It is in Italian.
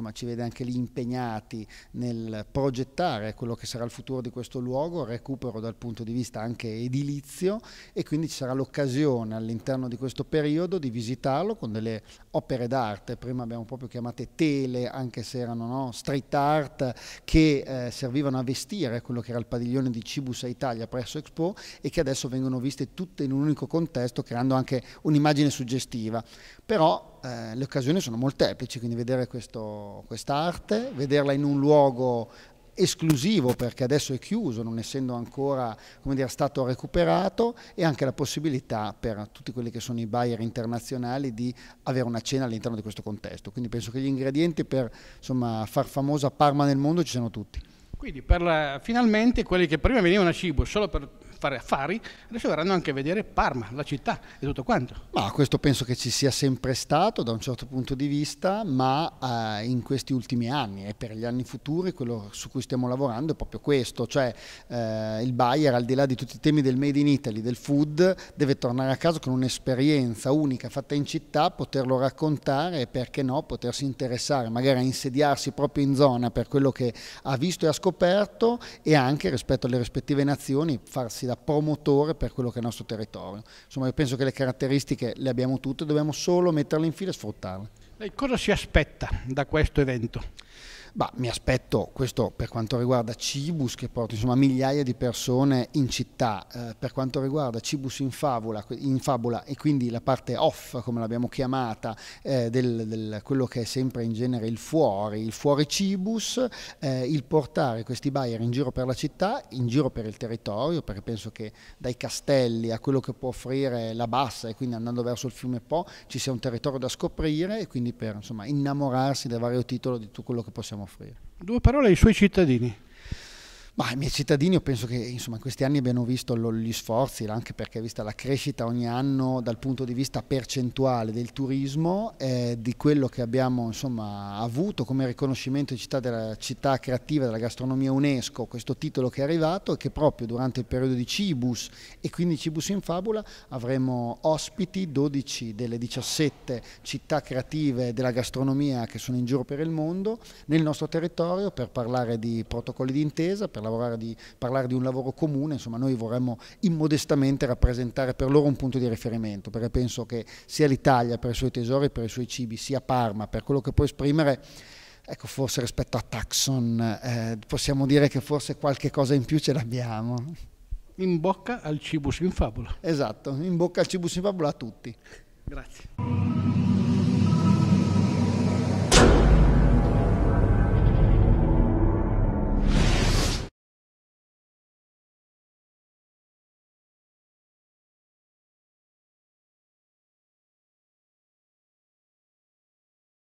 insomma, ci vede anche lì impegnati nel progettare quello che sarà il futuro di questo luogo, recupero dal punto di vista anche edilizio e quindi ci sarà l'occasione all'interno di questo periodo di visitarlo con delle opere d'arte, prima abbiamo proprio chiamate tele, anche se erano no, street art, che eh, servivano a vestire quello che era il padiglione di Cibusa Italia presso Expo e che adesso vengono viste tutte in un unico contesto, creando anche un'immagine suggestiva. Però eh, le occasioni sono molteplici, quindi vedere quest'arte, vederla in un luogo esclusivo perché adesso è chiuso, non essendo ancora dire, stato recuperato, e anche la possibilità per tutti quelli che sono i buyer internazionali di avere una cena all'interno di questo contesto. Quindi penso che gli ingredienti per insomma, far famosa Parma nel mondo ci siano tutti. Quindi la, eh, finalmente quelli che prima venivano a Cibo solo per fare affari, adesso verranno anche a vedere Parma, la città e tutto quanto. Ma questo penso che ci sia sempre stato da un certo punto di vista, ma eh, in questi ultimi anni e per gli anni futuri quello su cui stiamo lavorando è proprio questo, cioè eh, il buyer al di là di tutti i temi del made in Italy, del food, deve tornare a casa con un'esperienza unica fatta in città, poterlo raccontare e perché no potersi interessare, magari a insediarsi proprio in zona per quello che ha visto e ha scoperto scoperto e anche rispetto alle rispettive nazioni farsi da promotore per quello che è il nostro territorio. Insomma io penso che le caratteristiche le abbiamo tutte, dobbiamo solo metterle in fila e sfruttarle. Lei cosa si aspetta da questo evento? Bah, mi aspetto questo per quanto riguarda Cibus che porta insomma, migliaia di persone in città, eh, per quanto riguarda Cibus in favola, in favola, e quindi la parte off come l'abbiamo chiamata eh, del, del, quello che è sempre in genere il fuori, il fuori Cibus, eh, il portare questi buyer in giro per la città, in giro per il territorio perché penso che dai castelli a quello che può offrire la bassa e quindi andando verso il fiume Po ci sia un territorio da scoprire e quindi per insomma, innamorarsi del vario titolo di tutto quello che possiamo possiamo offrire. Due parole ai suoi cittadini. Ma i miei cittadini io penso che in questi anni abbiano visto lo, gli sforzi, anche perché vista la crescita ogni anno dal punto di vista percentuale del turismo, eh, di quello che abbiamo insomma, avuto come riconoscimento di città, della, città creativa della gastronomia UNESCO, questo titolo che è arrivato e che proprio durante il periodo di Cibus e quindi Cibus in Fabula avremo ospiti 12 delle 17 città creative della gastronomia che sono in giro per il mondo nel nostro territorio per parlare di protocolli d'intesa, per per di, parlare di un lavoro comune, insomma noi vorremmo immodestamente rappresentare per loro un punto di riferimento, perché penso che sia l'Italia per i suoi tesori, per i suoi cibi, sia Parma per quello che può esprimere, Ecco, forse rispetto a Taxon eh, possiamo dire che forse qualche cosa in più ce l'abbiamo. In bocca al cibus in fabula. Esatto, in bocca al cibus in fabula a tutti. Grazie.